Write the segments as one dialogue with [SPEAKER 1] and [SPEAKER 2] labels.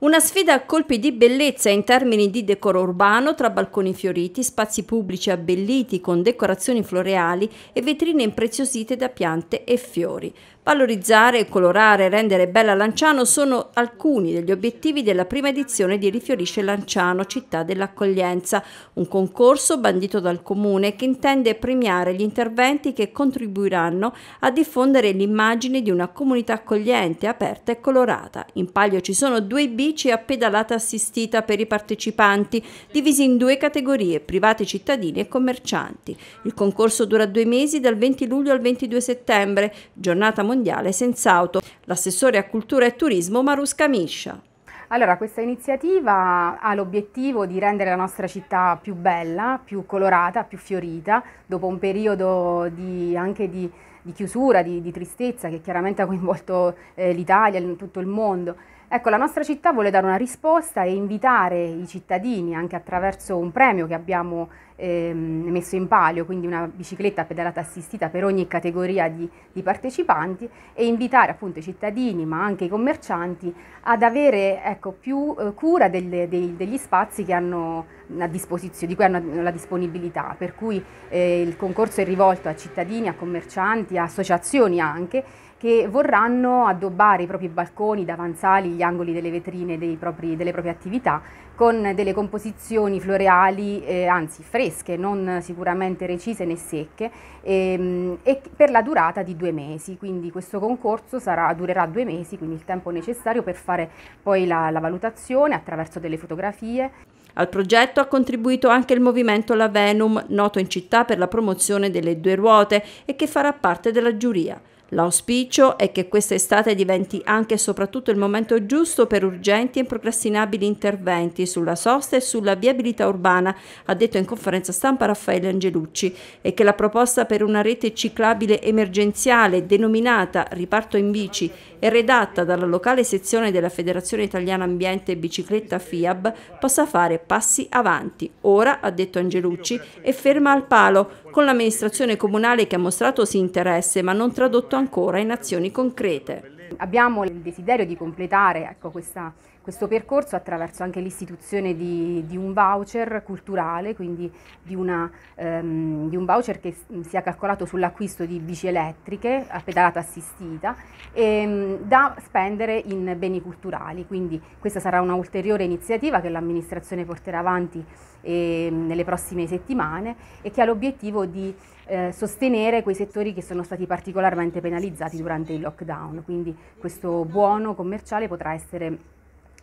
[SPEAKER 1] Una sfida a colpi di bellezza in termini di decoro urbano tra balconi fioriti, spazi pubblici abbelliti con decorazioni floreali e vetrine impreziosite da piante e fiori. Valorizzare, colorare, e rendere bella Lanciano sono alcuni degli obiettivi della prima edizione di Rifiorisce Lanciano, città dell'accoglienza, un concorso bandito dal Comune che intende premiare gli interventi che contribuiranno a diffondere l'immagine di una comunità accogliente, aperta e colorata. In palio ci sono due bici a pedalata assistita per i partecipanti, divisi in due categorie, private cittadini e commercianti. Il concorso dura due mesi, dal 20 luglio al 22 settembre, giornata mondiale mondiale senza auto. L'assessore a cultura e turismo Marusca Miscia.
[SPEAKER 2] Allora, questa iniziativa ha l'obiettivo di rendere la nostra città più bella, più colorata, più fiorita, dopo un periodo di, anche di, di chiusura, di, di, tristezza che chiaramente ha coinvolto eh, l'Italia, tutto il mondo. Ecco, la nostra città vuole dare una risposta e invitare i cittadini anche attraverso un premio che abbiamo ehm, messo in palio, quindi una bicicletta pedalata assistita per ogni categoria di, di partecipanti e invitare appunto i cittadini ma anche i commercianti ad avere ecco, più eh, cura delle, dei, degli spazi che hanno a disposizione, di cui hanno la disponibilità, per cui eh, il concorso è rivolto a cittadini, a commercianti, a associazioni anche che vorranno addobbare i propri balconi, i davanzali, gli angoli delle vetrine propri, delle proprie attività con delle composizioni floreali, eh, anzi fresche, non sicuramente recise né secche, ehm, e per la durata di due mesi. Quindi questo concorso sarà, durerà due mesi, quindi il tempo necessario per fare poi la,
[SPEAKER 1] la valutazione attraverso delle fotografie. Al progetto ha contribuito anche il movimento La Venum, noto in città per la promozione delle due ruote e che farà parte della giuria. L'auspicio è che questa estate diventi anche e soprattutto il momento giusto per urgenti e improcrastinabili interventi sulla sosta e sulla viabilità urbana, ha detto in conferenza stampa Raffaele Angelucci, e che la proposta per una rete ciclabile emergenziale denominata Riparto in bici e redatta dalla locale sezione della Federazione Italiana Ambiente e Bicicletta FIAB possa fare passi avanti. Ora, ha detto Angelucci, è ferma al palo, con l'amministrazione comunale che ha mostrato si interesse ma non tradotto ancora in azioni concrete.
[SPEAKER 2] Abbiamo il desiderio di completare ecco, questa, questo percorso attraverso anche l'istituzione di, di, un voucher culturale, quindi di, una, um, di, un voucher che sia calcolato sull'acquisto di bici elettriche a pedalata assistita e, um, da spendere in beni culturali. Quindi questa sarà un'ulteriore iniziativa che l'amministrazione porterà avanti e, ehm, nelle prossime settimane e che ha l'obiettivo di eh, sostenere quei settori che sono stati particolarmente penalizzati durante il lockdown. Quindi questo buono commerciale potrà essere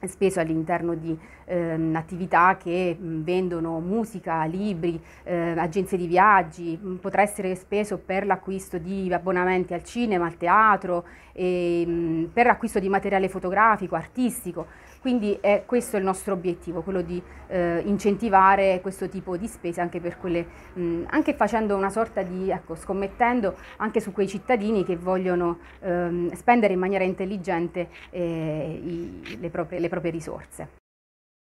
[SPEAKER 2] speso all'interno di ehm, attività che mh, vendono musica, libri, eh, agenzie di viaggi, mh, potrà essere speso per l'acquisto di abbonamenti al cinema, al teatro e mh, Ehm, per l'acquisto di materiale fotografico, artistico. Quindi è questo il nostro obiettivo, quello di eh, incentivare questo tipo di spese anche per quelle, mh, anche facendo una sorta di, ecco, scommettendo anche su quei cittadini che vogliono ehm, spendere in maniera intelligente eh, i, le, proprie, le proprie risorse.